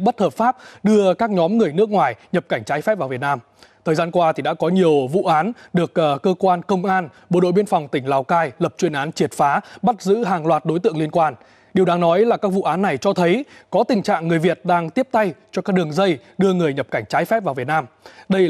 bất hợp pháp đưa các nhóm người nước ngoài nhập cảnh trái phép vào Việt Nam. Thời gian qua thì đã có nhiều vụ án được ờ, cơ quan công an, bộ đội biên phòng tỉnh Lào Cai lập chuyên án triệt phá, bắt giữ hàng loạt đối tượng liên quan. Điều đáng nói là các vụ án này cho thấy có tình trạng người Việt đang tiếp tay cho các đường dây đưa người nhập cảnh trái phép vào Việt Nam. Đây